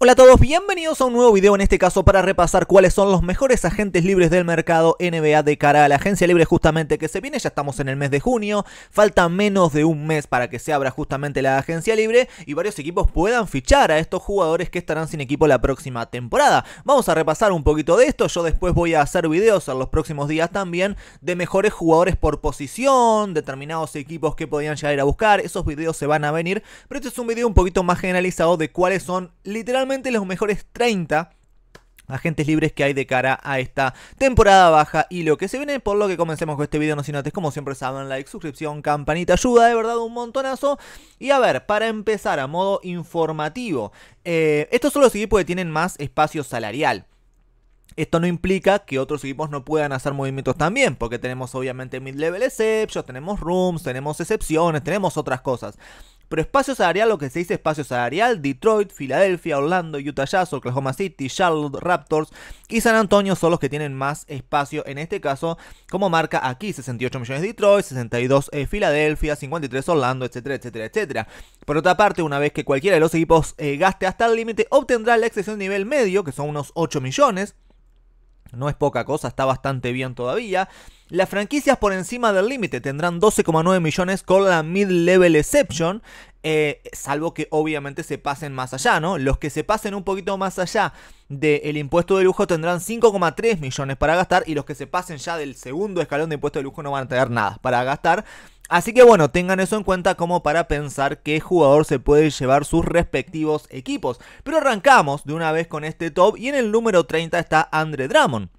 Hola a todos, bienvenidos a un nuevo video en este caso para repasar cuáles son los mejores agentes libres del mercado NBA de cara a la agencia libre justamente que se viene, ya estamos en el mes de junio, falta menos de un mes para que se abra justamente la agencia libre y varios equipos puedan fichar a estos jugadores que estarán sin equipo la próxima temporada. Vamos a repasar un poquito de esto, yo después voy a hacer videos en los próximos días también de mejores jugadores por posición, determinados equipos que podían llegar a buscar, esos videos se van a venir, pero este es un video un poquito más generalizado de cuáles son literalmente los mejores 30 agentes libres que hay de cara a esta temporada baja y lo que se viene, por lo que comencemos con este vídeo no sin antes, como siempre saben, like, suscripción, campanita, ayuda de verdad un montonazo. Y a ver, para empezar a modo informativo, eh, estos son los equipos que tienen más espacio salarial. Esto no implica que otros equipos no puedan hacer movimientos también, porque tenemos obviamente mid-level exceptions, tenemos rooms, tenemos excepciones, tenemos otras cosas. Pero espacio salarial, lo que se dice espacio salarial, Detroit, Filadelfia, Orlando, Utah Jazz, Oklahoma City, Charlotte, Raptors y San Antonio son los que tienen más espacio en este caso, como marca aquí 68 millones de Detroit, 62 eh, Filadelfia, 53 Orlando, etcétera, etcétera, etcétera. Por otra parte, una vez que cualquiera de los equipos eh, gaste hasta el límite, obtendrá la excepción de nivel medio, que son unos 8 millones. No es poca cosa, está bastante bien todavía. Las franquicias por encima del límite tendrán 12,9 millones con la mid-level exception, eh, salvo que obviamente se pasen más allá, ¿no? Los que se pasen un poquito más allá del impuesto de lujo tendrán 5,3 millones para gastar y los que se pasen ya del segundo escalón de impuesto de lujo no van a tener nada para gastar. Así que bueno, tengan eso en cuenta como para pensar qué jugador se puede llevar sus respectivos equipos. Pero arrancamos de una vez con este top y en el número 30 está Andre Drummond.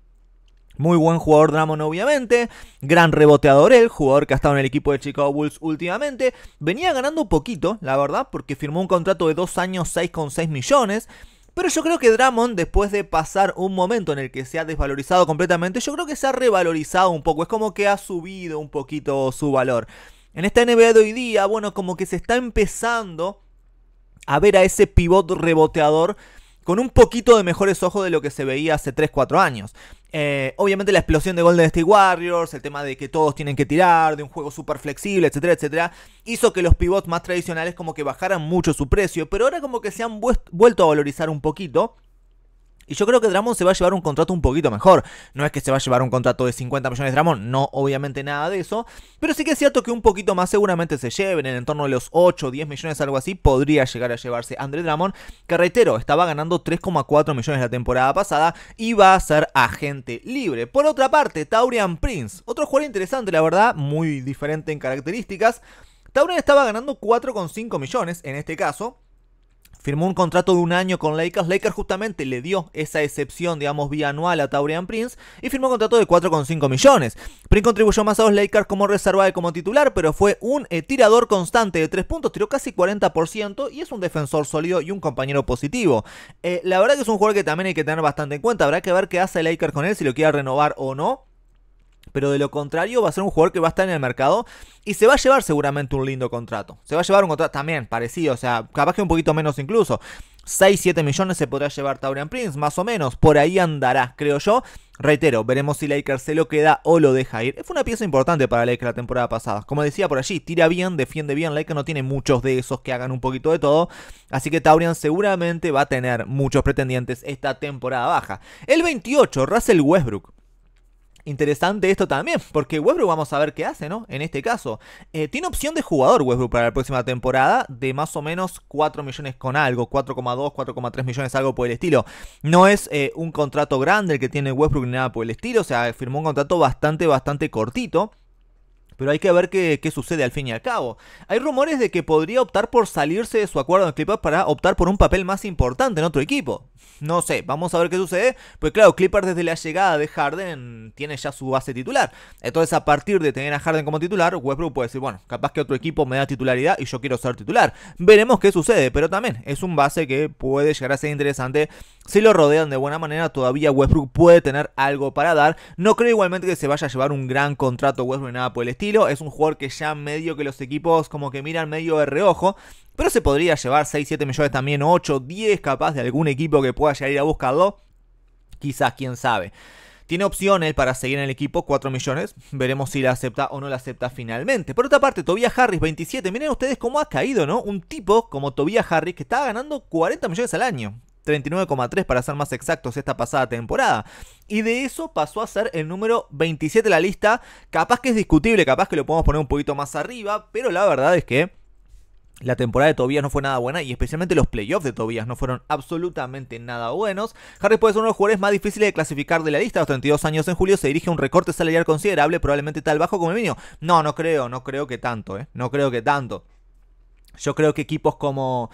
Muy buen jugador Dramon obviamente. Gran reboteador él, jugador que ha estado en el equipo de Chicago Bulls últimamente. Venía ganando poquito, la verdad, porque firmó un contrato de 2 años 6,6 millones. Pero yo creo que Dramon después de pasar un momento en el que se ha desvalorizado completamente, yo creo que se ha revalorizado un poco. Es como que ha subido un poquito su valor. En esta NBA de hoy día, bueno, como que se está empezando a ver a ese pivot reboteador con un poquito de mejores ojos de lo que se veía hace 3-4 años. Eh, obviamente la explosión de Golden State Warriors, el tema de que todos tienen que tirar, de un juego súper flexible, etcétera, etcétera, hizo que los pivots más tradicionales como que bajaran mucho su precio, pero ahora como que se han vuelto a valorizar un poquito. Y yo creo que Dramon se va a llevar un contrato un poquito mejor. No es que se va a llevar un contrato de 50 millones de Dramon, no, obviamente nada de eso. Pero sí que es cierto que un poquito más seguramente se lleven, en el entorno de los 8 10 millones, algo así, podría llegar a llevarse André Dramon, que reitero, estaba ganando 3,4 millones la temporada pasada y va a ser agente libre. Por otra parte, Taurian Prince, otro jugador interesante, la verdad, muy diferente en características. Taurian estaba ganando 4,5 millones en este caso. Firmó un contrato de un año con Lakers. Lakers justamente le dio esa excepción, digamos, bianual a Taurian Prince y firmó un contrato de 4,5 millones. Prince contribuyó más a los Lakers como reserva y como titular, pero fue un eh, tirador constante de 3 puntos, tiró casi 40% y es un defensor sólido y un compañero positivo. Eh, la verdad que es un jugador que también hay que tener bastante en cuenta. Habrá que ver qué hace Lakers con él, si lo quiere renovar o no. Pero de lo contrario, va a ser un jugador que va a estar en el mercado y se va a llevar seguramente un lindo contrato. Se va a llevar un contrato también parecido, o sea, capaz que un poquito menos incluso. 6, 7 millones se podrá llevar Taurian Prince, más o menos. Por ahí andará, creo yo. Reitero, veremos si Laker se lo queda o lo deja ir. Fue una pieza importante para Lakers la temporada pasada. Como decía por allí, tira bien, defiende bien. Lakers no tiene muchos de esos que hagan un poquito de todo. Así que Taurian seguramente va a tener muchos pretendientes esta temporada baja. El 28, Russell Westbrook. Interesante esto también, porque Westbrook vamos a ver qué hace, ¿no? En este caso, eh, tiene opción de jugador Westbrook para la próxima temporada de más o menos 4 millones con algo, 4,2, 4,3 millones, algo por el estilo. No es eh, un contrato grande el que tiene Westbrook ni nada por el estilo, o sea, firmó un contrato bastante, bastante cortito pero hay que ver qué, sucede al fin y al cabo. Hay rumores de que podría optar por salirse de su acuerdo en Clippers para optar por un papel más importante en otro equipo. No sé, vamos a ver qué sucede. Pues claro, Clippers desde la llegada de Harden tiene ya su base titular. Entonces, a partir de tener a Harden como titular, Westbrook puede decir, bueno, capaz que otro equipo me da titularidad y yo quiero ser titular. Veremos qué sucede, pero también es un base que puede llegar a ser interesante si lo rodean de buena manera, todavía Westbrook puede tener algo para dar. No creo igualmente que se vaya a llevar un gran contrato Westbrook ni nada por el estilo. Es un jugador que ya medio que los equipos como que miran medio de reojo. Pero se podría llevar 6, 7 millones también, 8, 10 capaz de algún equipo que pueda llegar a ir a buscarlo. Quizás, quién sabe. Tiene opciones para seguir en el equipo, 4 millones. Veremos si la acepta o no la acepta finalmente. Por otra parte, Tobias Harris, 27. Miren ustedes cómo ha caído, ¿no? Un tipo como Tobias Harris que estaba ganando 40 millones al año. 39,3 para ser más exactos esta pasada temporada. Y de eso pasó a ser el número 27 de la lista. Capaz que es discutible, capaz que lo podemos poner un poquito más arriba, pero la verdad es que... La temporada de Tobias no fue nada buena y especialmente los playoffs de Tobias no fueron absolutamente nada buenos. Harry puede ser uno de los jugadores más difíciles de clasificar de la lista. A los 32 años en julio se dirige un recorte salarial considerable, probablemente tal bajo como el mío. No, no creo, no creo que tanto, ¿eh? No creo que tanto. Yo creo que equipos como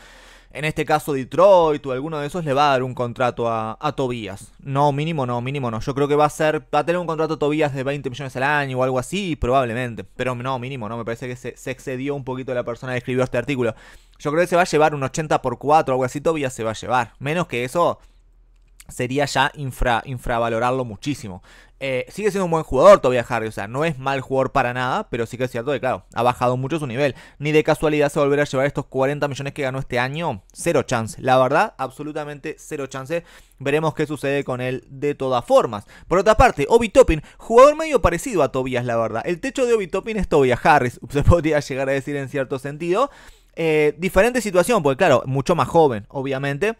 en este caso Detroit o alguno de esos, le va a dar un contrato a, a Tobías. No, mínimo no, mínimo no. Yo creo que va a ser, va tener un contrato a Tobías de 20 millones al año o algo así, probablemente. Pero no, mínimo no. Me parece que se, excedió un poquito la persona que escribió este artículo. Yo creo que se va a llevar un 80 por 4 algo así, Tobías se va a llevar. Menos que eso sería ya infra, infravalorarlo muchísimo. Eh, sigue siendo un buen jugador Tobias Harris, o sea, no es mal jugador para nada, pero sí que es cierto que, claro, ha bajado mucho su nivel. Ni de casualidad se volverá a llevar estos 40 millones que ganó este año, cero chance. La verdad, absolutamente cero chance. Veremos qué sucede con él de todas formas. Por otra parte, Obi Toppin, jugador medio parecido a Tobias, la verdad. El techo de Obi Toppin es Tobias Harris, se podría llegar a decir en cierto sentido. Eh, diferente situación, porque claro, mucho más joven, obviamente.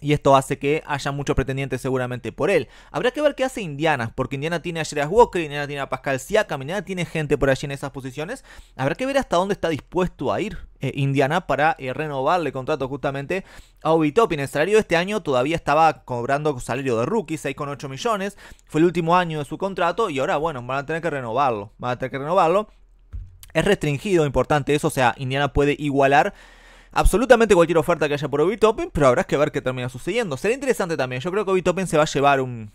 Y esto hace que haya muchos pretendientes seguramente por él. Habrá que ver qué hace Indiana, porque Indiana tiene a Jerez Walker, Indiana tiene a Pascal Siakam, Indiana tiene gente por allí en esas posiciones. Habrá que ver hasta dónde está dispuesto a ir eh, Indiana para eh, renovarle contrato justamente a Obi Toppin. El salario de este año todavía estaba cobrando salario de rookie, 6,8 millones. Fue el último año de su contrato y ahora, bueno, van a tener que renovarlo. Van a tener que renovarlo. Es restringido, importante eso, o sea, Indiana puede igualar absolutamente cualquier oferta que haya por Obi Toppin, pero habrá que ver qué termina sucediendo. Será interesante también, yo creo que Obi Toppin se va a llevar un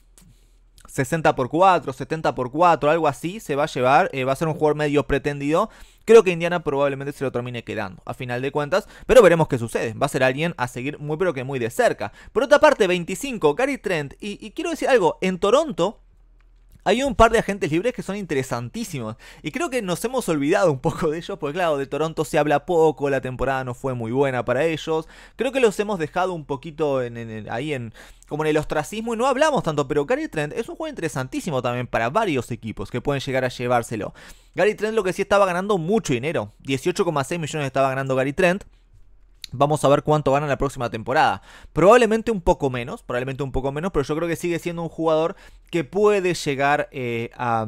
60x4, 70x4, algo así, se va a llevar, eh, va a ser un jugador medio pretendido. Creo que Indiana probablemente se lo termine quedando, a final de cuentas, pero veremos qué sucede. Va a ser alguien a seguir muy pero que muy de cerca. Por otra parte, 25, Gary Trent, y, y quiero decir algo, en Toronto hay un par de agentes libres que son interesantísimos y creo que nos hemos olvidado un poco de ellos, porque claro, de Toronto se habla poco, la temporada no fue muy buena para ellos, creo que los hemos dejado un poquito en, ahí en como en el ostracismo y no hablamos tanto, pero Gary Trent es un juego interesantísimo también para varios equipos que pueden llegar a llevárselo. Gary Trent lo que sí estaba ganando mucho dinero, 18,6 millones estaba ganando Gary Trent. Vamos a ver cuánto gana la próxima temporada. Probablemente un poco menos, probablemente un poco menos, pero yo creo que sigue siendo un jugador que puede llegar eh, a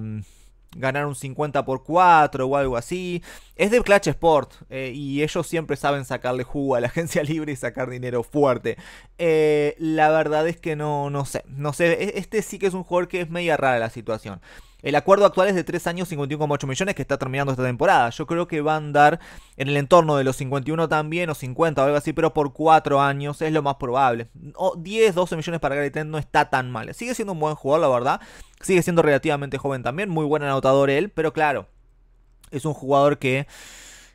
ganar un 50 por 4 o algo así. Es de Clutch Sport eh, y ellos siempre saben sacarle jugo a la agencia libre y sacar dinero fuerte. Eh, la verdad es que no, no sé, no sé, e-, este sí que es un jugador que es media rara la situación. El acuerdo actual es de 3 años, 51,8 millones, que está terminando esta temporada. Yo creo que va a andar en el entorno de los 51 también, o 50 o algo así, pero por 4 años es lo más probable. 10, 12 millones para Gary no está tan mal. Sigue siendo un buen jugador, la verdad. Sigue siendo relativamente joven también, muy buen anotador él, pero claro, es un jugador que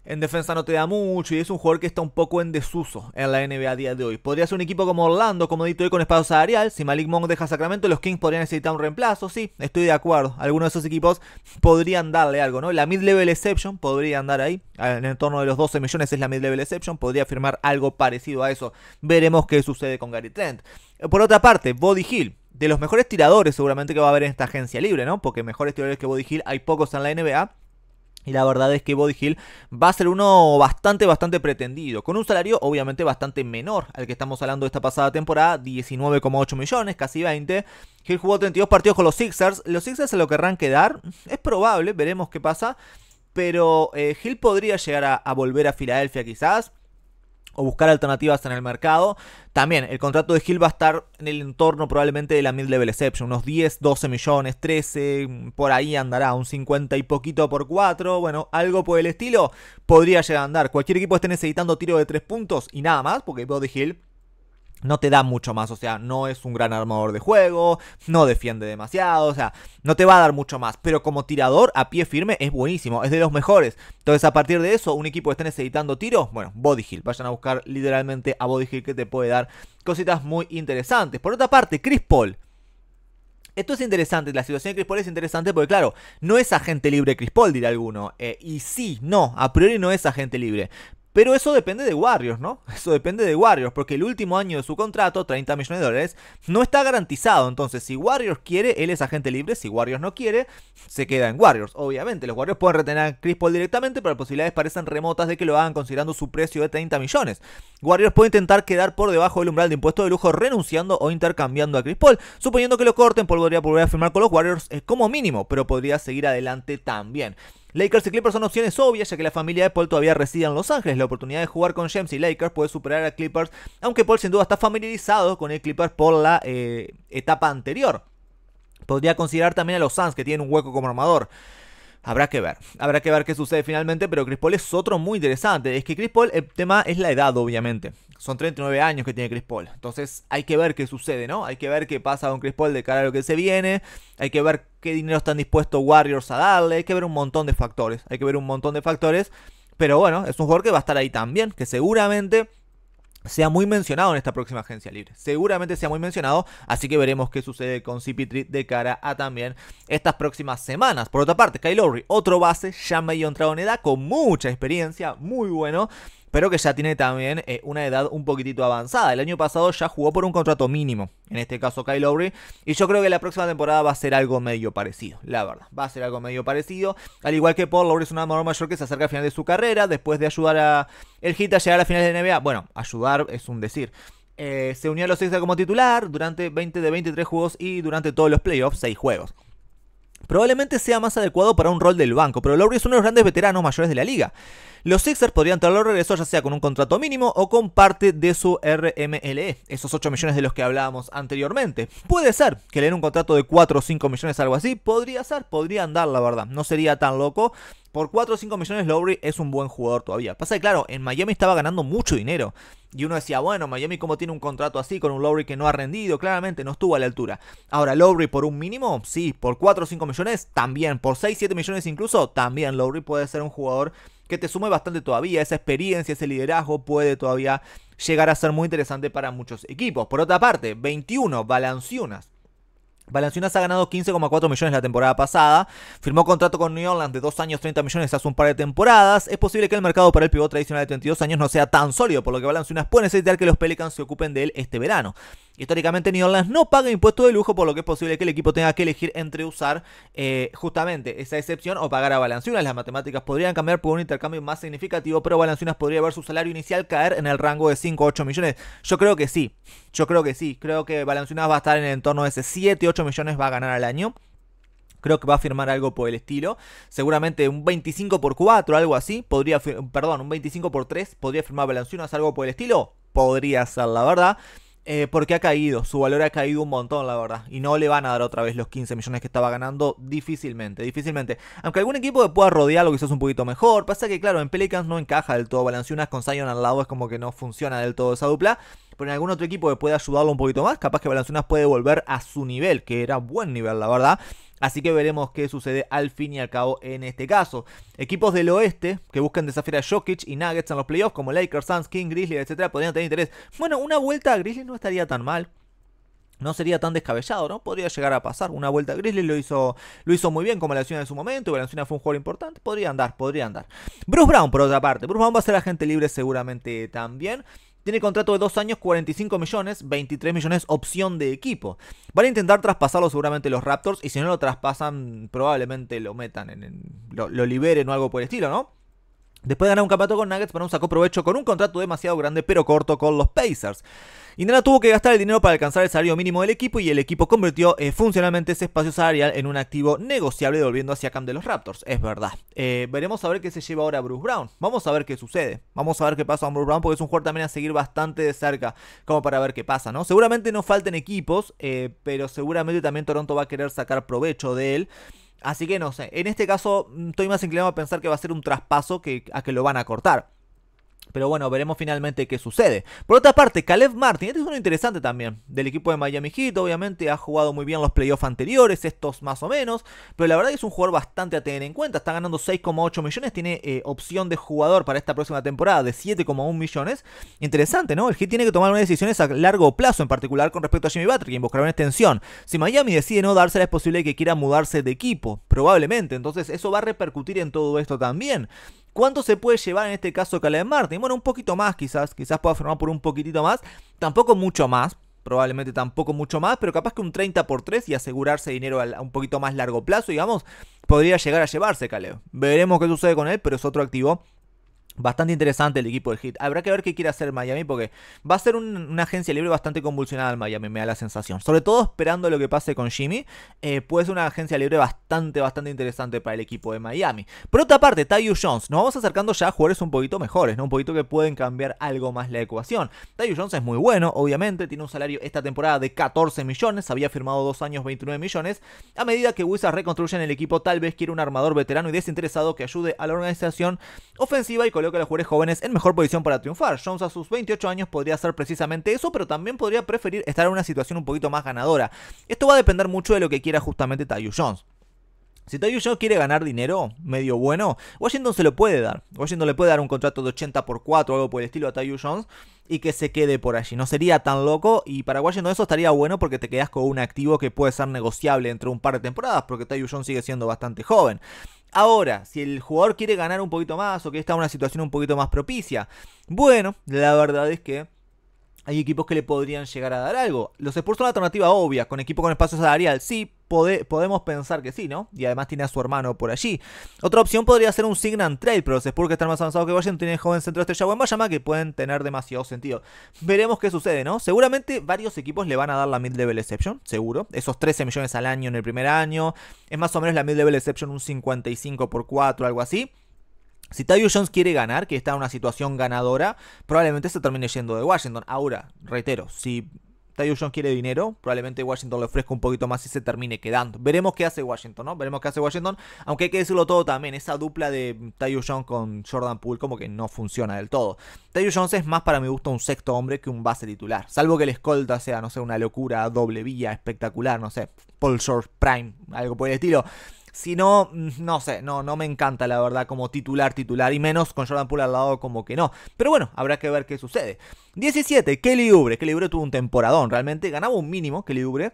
en defensa no te da mucho y es un jugador que está un poco en desuso en la NBA a día de hoy. Podría ser un equipo como Orlando, como dito hoy, con espacio salarial. Si Malik Monk deja Sacramento, los Kings podrían necesitar un reemplazo. Sí, estoy de acuerdo. Algunos de esos equipos podrían darle algo, ¿no? La mid-level exception podría andar ahí. En torno de los 12 millones es la mid-level exception. Podría firmar algo parecido a eso. Veremos qué sucede con Gary Trent. Por otra parte, Body Hill de los mejores tiradores seguramente que va a haber en esta agencia libre, ¿no? Porque mejores tiradores que Body Hill hay pocos en la NBA. Y la verdad es que Body Hill va a ser uno bastante, bastante pretendido. Con un salario obviamente bastante menor al que estamos hablando esta pasada temporada. 19,8 millones, casi 20. Hill jugó 32 partidos con los Sixers. Los Sixers se lo querrán quedar. Es probable, veremos qué pasa. Pero eh, Hill podría llegar a volver a Filadelfia quizás o buscar alternativas en el mercado. También el contrato de Hill va a estar en el entorno probablemente de la mid-level exception, unos 10, 12 millones, 13, por ahí andará, un 50 y poquito por 4, bueno, algo por el estilo podría llegar a andar. Cualquier equipo esté necesitando tiro de 3 puntos y nada más, porque de Hill no te da mucho más, o sea, no es un gran armador de juego, no defiende demasiado, o sea, no te va a dar mucho más, pero como tirador a pie firme es buenísimo, es de los mejores. Entonces, a partir de eso, un equipo que esté necesitando tiros, bueno, Body Hill, vayan a buscar literalmente a Body Hill que te puede dar cositas muy interesantes. Por otra parte, Chris Paul. Esto es interesante, la situación de Chris Paul es interesante porque, claro, no es agente libre Chris Paul, dirá alguno. Eh, y sí, no, a priori no es agente libre. Pero eso depende de Warriors, ¿no? Eso depende de Warriors, porque el último año de su contrato, 30 millones de dólares, no está garantizado. Entonces, si Warriors quiere, él es agente libre. Si Warriors no quiere, se queda en Warriors. Obviamente, los Warriors pueden retener a Chris Paul directamente, pero las posibilidades parecen remotas de que lo hagan considerando su precio de 30 millones. Warriors puede intentar quedar por debajo del umbral de impuesto de lujo renunciando o intercambiando a Chris Paul. Suponiendo que lo corten, Paul podría volver a firmar con los Warriors eh, como mínimo, pero podría seguir adelante también. Lakers y Clippers son opciones obvias, ya que la familia de Paul todavía reside en Los Ángeles. La oportunidad de jugar con James y Lakers puede superar a Clippers, aunque Paul sin duda está familiarizado con el Clippers por la eh, etapa anterior. Podría considerar también a los Suns, que tienen un hueco como armador. Habrá que ver, habrá que ver qué sucede finalmente, pero Chris Paul es otro muy interesante. Es que Chris Paul, el tema es la edad, obviamente. Son 39 años que tiene Chris Paul. Entonces hay que ver qué sucede, ¿no? Hay que ver qué pasa con Chris Paul de cara a lo que se viene. Hay que ver qué dinero están dispuestos Warriors a darle. Hay que ver un montón de factores. Hay que ver un montón de factores. Pero bueno, es un jugador que va a estar ahí también, que seguramente sea muy mencionado en esta próxima agencia libre. Seguramente sea muy mencionado, así que veremos qué sucede con CP3 de cara a también estas próximas semanas. Por otra parte, Kyle Lowry, otro base ya medio entrado en edad, con mucha experiencia, muy bueno, pero que ya tiene también eh, una edad un poquitito avanzada. El año pasado ya jugó por un contrato mínimo, en este caso Kyle Lowry, y yo creo que la próxima temporada va a ser algo medio parecido, la verdad, va a ser algo medio parecido, al igual que Paul Lowry es un amador mayor que se acerca al final de su carrera, después de ayudar a el hit a llegar a finales de NBA, bueno, ayudar es un decir, eh, se unió a los Sixers como titular durante 20 de 23 juegos y durante todos los playoffs, 6 juegos. Probablemente sea más adecuado para un rol del banco, pero Lowry es uno de los grandes veteranos mayores de la liga. Los Sixers podrían traerlo regreso ya sea con un contrato mínimo o con parte de su RMLE, esos 8 millones de los que hablábamos anteriormente. Puede ser que le den un contrato de 4 o 5 millones, algo así, podría ser, podría andar la verdad, no sería tan loco. Por 4 o 5 millones Lowry es un buen jugador todavía. Pasa que claro, en Miami estaba ganando mucho dinero. Y uno decía, bueno, Miami como tiene un contrato así con un Lowry que no ha rendido, claramente no estuvo a la altura. Ahora, Lowry por un mínimo, sí, por 4 o 5 millones también, por 6, 7 millones incluso, también Lowry puede ser un jugador que te sume bastante todavía. Esa experiencia, ese liderazgo puede todavía llegar a ser muy interesante para muchos equipos. Por otra parte, 21, Balanciunas. Balanciunas ha ganado 15,4 millones la temporada pasada. Firmó contrato con New Orleans de 2 años, 30 millones hace un par de temporadas. Es posible que el mercado para el pivot tradicional de 32 años no sea tan sólido, por lo que Balanciunas puede necesitar que los Pelicans se ocupen de él este verano. Históricamente New Orleans no paga impuestos de lujo, por lo que es posible que el equipo tenga que elegir entre usar eh, justamente esa excepción o pagar a Balanciunas. Las matemáticas podrían cambiar por un intercambio más significativo, pero Valenciunas podría ver su salario inicial caer en el rango de 5 8 millones. Yo creo que sí, yo creo que sí. Creo que Balanciunas va a estar en el entorno de ese 7, 8 millones va a ganar al año. Creo que va a firmar algo por el estilo. Seguramente un 25 por 4, algo así. Podría, perdón, un 25 por 3. Podría firmar Balanciunas, algo por el estilo. Podría ser, la verdad. Eh, porque ha caído, su valor ha caído un montón, la verdad. Y no le van a dar otra vez los 15 millones que estaba ganando difícilmente, difícilmente. Aunque algún equipo que pueda rodearlo quizás un poquito mejor. Pasa que, claro, en Pelicans no encaja del todo. Balanciunas con Zion al lado es como que no funciona del todo esa dupla. Pero en algún otro equipo que pueda ayudarlo un poquito más, capaz que Balanciunas puede volver a su nivel, que era buen nivel, la verdad. Así que veremos qué sucede al fin y al cabo en este caso. Equipos del oeste que buscan desafiar a Jokic y Nuggets en los playoffs, como Lakers, Suns, King, Grizzlies, etc., podrían tener interés. Bueno, una vuelta a Grizzlies no estaría tan mal. No sería tan descabellado, ¿no? Podría llegar a pasar. Una vuelta a Grizzlies lo hizo, lo hizo muy bien como la en su momento. Valenciana fue un jugador importante. Podría andar, podría andar. Bruce Brown, por otra parte. Bruce Brown va a ser agente libre seguramente también. Tiene contrato de 2 años, 45 millones, 23 millones opción de equipo. Van a intentar traspasarlo seguramente los Raptors y si no lo traspasan probablemente lo metan, en, lo liberen o algo por el estilo, ¿no? Después de ganar un campeonato con Nuggets, Brown sacó provecho con un contrato demasiado grande pero corto con los Pacers. Indiana tuvo que gastar el dinero para alcanzar el salario mínimo del equipo y el equipo convirtió eh, funcionalmente ese espacio salarial en un activo negociable volviendo hacia Camp de los Raptors. Es verdad. Eh, veremos a ver qué se lleva ahora Bruce Brown. Vamos a ver qué sucede. Vamos a ver qué pasa con Bruce Brown porque es un jugador también a seguir bastante de cerca como para ver qué pasa, ¿no? Seguramente no falten equipos, eh, pero seguramente también Toronto va a querer sacar provecho de él. Así que no sé, en este caso mm, estoy más inclinado a pensar que va a ser un traspaso que a que lo van a cortar. Pero bueno, veremos finalmente qué sucede. Por otra parte, Caleb Martin, este es uno interesante también, del equipo de Miami Heat, obviamente ha jugado muy bien los playoffs anteriores, estos más o menos, pero la verdad es un jugador bastante a tener en cuenta, está ganando 6,8 millones, tiene eh, opción de jugador para esta próxima temporada de 7,1 millones. Interesante, ¿no? El Heat tiene que tomar unas decisiones a largo plazo, en particular con respecto a Jimmy Butler, quien buscará una extensión. Si Miami decide no dársela, es posible que quiera mudarse de equipo, probablemente, entonces eso va a repercutir en todo esto también. ¿Cuánto se puede llevar en este caso Caleb Martin? Bueno, un poquito más quizás, quizás pueda formar por un poquitito más, tampoco mucho más, probablemente tampoco mucho más, pero capaz que un 30 por 3 y asegurarse dinero a un poquito más largo plazo, digamos, podría llegar a llevarse Caleb. Veremos qué sucede con él, pero es otro activo Bastante interesante el equipo del Hit. Habrá que ver qué quiere hacer Miami porque va a ser una agencia libre bastante convulsionada en Miami, me da la sensación. Sobre todo esperando lo que pase con Jimmy, eh, puede ser una agencia libre bastante, bastante interesante para el equipo de Miami. Por otra parte, Tyus Jones. Nos vamos acercando ya a jugadores un poquito mejores, ¿no? Un poquito que pueden cambiar algo más la ecuación. Tyus Jones es muy bueno, obviamente. Tiene un salario esta temporada de 14 millones. Había firmado dos años 29 millones. A medida que Wizards reconstruyen el equipo, tal vez quiere un armador veterano y desinteresado que ayude a la organización ofensiva y coloque que los jugadores jóvenes en mejor posición para triunfar. Jones a sus 28 años podría hacer precisamente eso, pero también podría preferir estar en una situación un poquito más ganadora. Esto va a depender mucho de lo que quiera justamente Tayu Jones. Si Tayu Jones quiere ganar dinero medio bueno, Washington se lo puede dar. Washington le puede dar un contrato de 80 por 4 o algo por el estilo a Tayu Jones y que se quede por allí. No sería tan loco y para Washington eso estaría bueno porque te quedas con un activo que puede ser negociable entre un par de temporadas porque Tayu Jones sigue siendo bastante joven. Ahora, si el jugador quiere ganar un poquito más o que está en una situación un poquito más propicia, bueno, la verdad es que hay equipos que le podrían llegar a dar algo. Los Spurs son una alternativa obvia, con equipo con espacio salarial, sí, podemos pensar que sí, ¿no? Y además tiene a su hermano por allí. Otra opción podría ser un sign and trade, pero los Spurs que están más avanzados que Bayern tienen joven centro estrella Bayama que pueden tener demasiado sentido. Veremos qué sucede, ¿no? Seguramente varios equipos le van a dar la mid-level exception, seguro. Esos 13 millones al año en el primer año. Es más o menos la mid-level exception un 55 por 4, algo así. Si Tayo Jones quiere ganar, que está en una situación ganadora, probablemente se termine yendo de Washington. Ahora, reitero, si Tayo Jones quiere dinero, probablemente Washington le ofrezca un poquito más y se termine quedando. Veremos qué hace Washington, ¿no? Veremos qué hace Washington. Aunque hay que decirlo todo también, esa dupla de Tayo Jones con Jordan Poole como que no funciona del todo. Tayo Jones es más para mi gusto un sexto hombre que un base titular. Salvo que el escolta sea, no sé, una locura, doble vía, espectacular, no sé, Paul George Prime, algo por el estilo. Si no, mm, no sé, no, no me encanta la verdad como titular, titular, y menos con Jordan Poole al lado como que no. Pero bueno, habrá que ver qué sucede. 17, Kelly Ubre. Kelly Ubre tuvo un temporadón, realmente ganaba un mínimo Kelly Ubre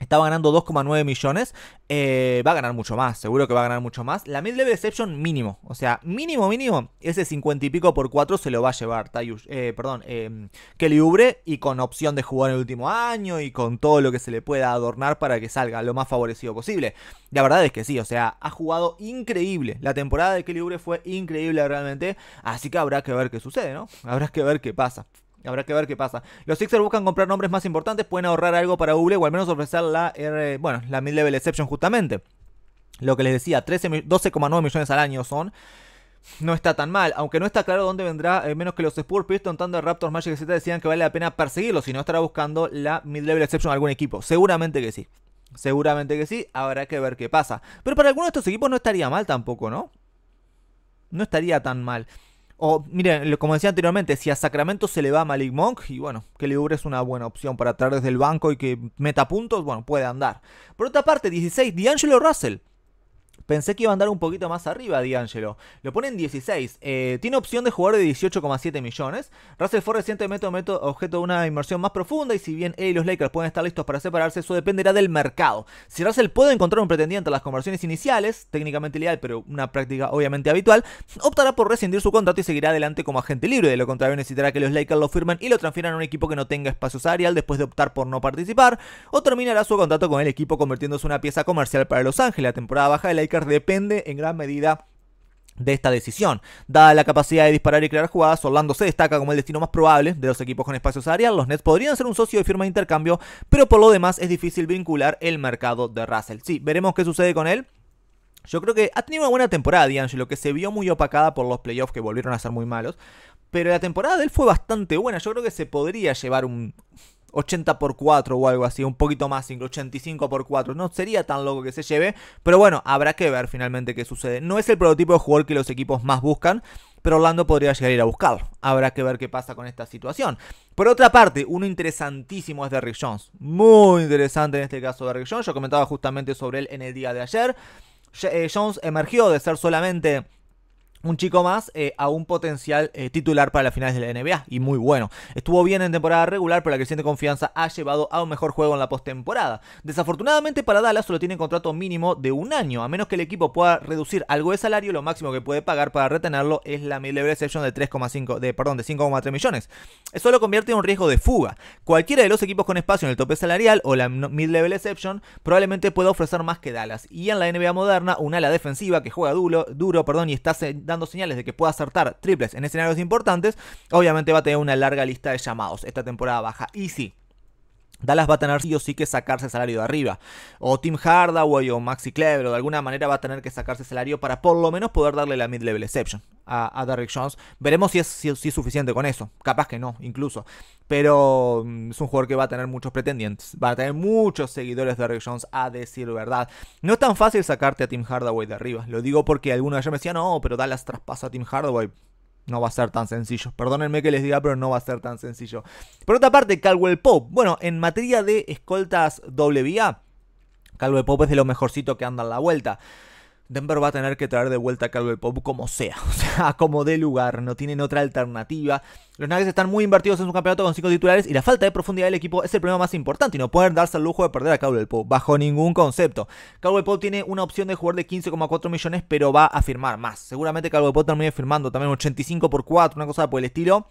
estaba ganando 2,9 millones. Eh, va a ganar mucho más, seguro que va a ganar mucho más. La mid-level exception mínimo. O sea, mínimo, mínimo. Ese 50 y pico por 4 se lo va a llevar eh, perdón, em, Kelly Ubre. Y con opción de jugar el último año y con todo lo que se le pueda adornar para que salga lo más favorecido posible. La verdad es que sí, o sea, ha jugado increíble. La temporada de Kelly fue increíble realmente. Así que habrá que ver qué sucede, ¿no? Habrá que ver qué pasa. Habrá que ver qué pasa. Los Sixers buscan comprar nombres más importantes, pueden ahorrar algo para Google o al menos ofrecer la, eh, bueno, la mid-level exception justamente. Lo que les decía, 12,9 millones al año son no está tan mal. Aunque no está claro dónde vendrá, eh, menos que los Spurs, Tanto Thunder, Raptors, Magic, etc. decían que vale la pena perseguirlo, si no estará buscando la mid-level exception algún equipo. Seguramente que sí. Seguramente que sí, habrá que ver qué pasa. Pero para alguno de estos equipos no estaría mal tampoco, ¿no? No estaría tan mal. O, miren, como decía anteriormente, si a Sacramento se le va Malik Monk, y bueno, que dure es una buena opción para traer desde el banco y que meta puntos, bueno, puede andar. Por otra parte, 16, D'Angelo Russell. Pensé que iba a andar un poquito más arriba Angelo. Lo pone en 16. Eh, tiene opción de jugar de 18,7 millones. Russell Ford recientemente objeto de una inmersión más profunda y si bien él y los Lakers pueden estar listos para separarse, eso dependerá del mercado. Si Russell puede encontrar un pretendiente a las conversiones iniciales, técnicamente ideal, pero una práctica obviamente habitual, optará por rescindir su contrato y seguirá adelante como agente libre. De lo contrario, necesitará que los Lakers lo firmen y lo transfieran a un equipo que no tenga espacios aerial después de optar por no participar, o terminará su contrato con el equipo convirtiéndose en una pieza comercial para Los Ángeles. La temporada baja de Lakers depende en gran medida de esta decisión. Dada la capacidad de disparar y crear jugadas, Orlando se destaca como el destino más probable de los equipos con espacios áreas. Los Nets podrían ser un socio de firma de intercambio, pero por lo demás es difícil vincular el mercado de Russell. Sí, veremos qué sucede con él. Yo creo que ha tenido una buena temporada D'Angelo, que se vio muy opacada por los playoffs que volvieron a ser muy malos. Pero la temporada de él fue bastante buena. Yo creo que se podría llevar un, 80 por 4 o algo así, un poquito más, 85 por 4. No sería tan loco que se lleve, pero bueno, habrá que ver finalmente qué sucede. No es el prototipo de jugador que los equipos más buscan, pero Orlando podría llegar a ir a buscarlo. Habrá que ver qué pasa con esta situación. Por otra parte, uno interesantísimo es Derrick Jones. Muy interesante en este caso Derrick Jones. Yo comentaba justamente sobre él en el día de ayer. Eh, Jones emergió de ser solamente un chico más eh, a un potencial eh, titular para las finales de la NBA y muy bueno. Estuvo bien en temporada regular, pero la creciente confianza ha llevado a un mejor juego en la postemporada. Desafortunadamente para Dallas solo tiene contrato mínimo de un año, a menos que el equipo pueda reducir algo de salario, lo máximo que puede pagar para retenerlo es la mid-level exception de 3,5 de perdón, de 5,3 millones. Eso lo convierte en un riesgo de fuga. Cualquiera de los equipos con espacio en el tope salarial o la mid-level exception probablemente pueda ofrecer más que Dallas. Y en la NBA moderna, un ala defensiva que juega duro, duro perdón, y está dando dando señales de que pueda acertar triples en escenarios importantes, obviamente va a tener una larga lista de llamados. Esta temporada baja. Y sí, Dallas va a tener sí o sí que sacarse salario de arriba. O Tim Hardaway o Maxi Clever, de alguna manera va a tener que sacarse salario para por lo menos poder darle la mid-level exception a, a Jones. Veremos si es, suficiente con eso. Capaz que no, incluso. Pero mm, es un jugador que va a tener muchos pretendientes. Va a tener muchos seguidores de Derrick Jones, a decir verdad. No es tan fácil sacarte a Tim Hardaway de arriba. Lo digo porque algunos ya me decían, no, pero Dallas traspasa a Tim Hardaway no va a ser tan sencillo. Perdónenme que les diga, pero no va a ser tan sencillo. Por otra parte, el Pope. Bueno, en materia de escoltas doble vía, el Pope es de lo mejorcito que anda la vuelta. Denver va a tener que traer de vuelta a Caldwell Pop como sea, o sea, como dé lugar, no tienen otra alternativa. Los Nuggets están muy invertidos en su campeonato con cinco titulares y la falta de profundidad del equipo es el problema más importante y no pueden darse el lujo de perder a Caldwell Pop bajo ningún concepto. Caldwell Pop tiene una opción de jugar de 15,4 millones, pero va a firmar más. Seguramente Caldwell Pop termina firmando también 85 por 4, una cosa por el estilo.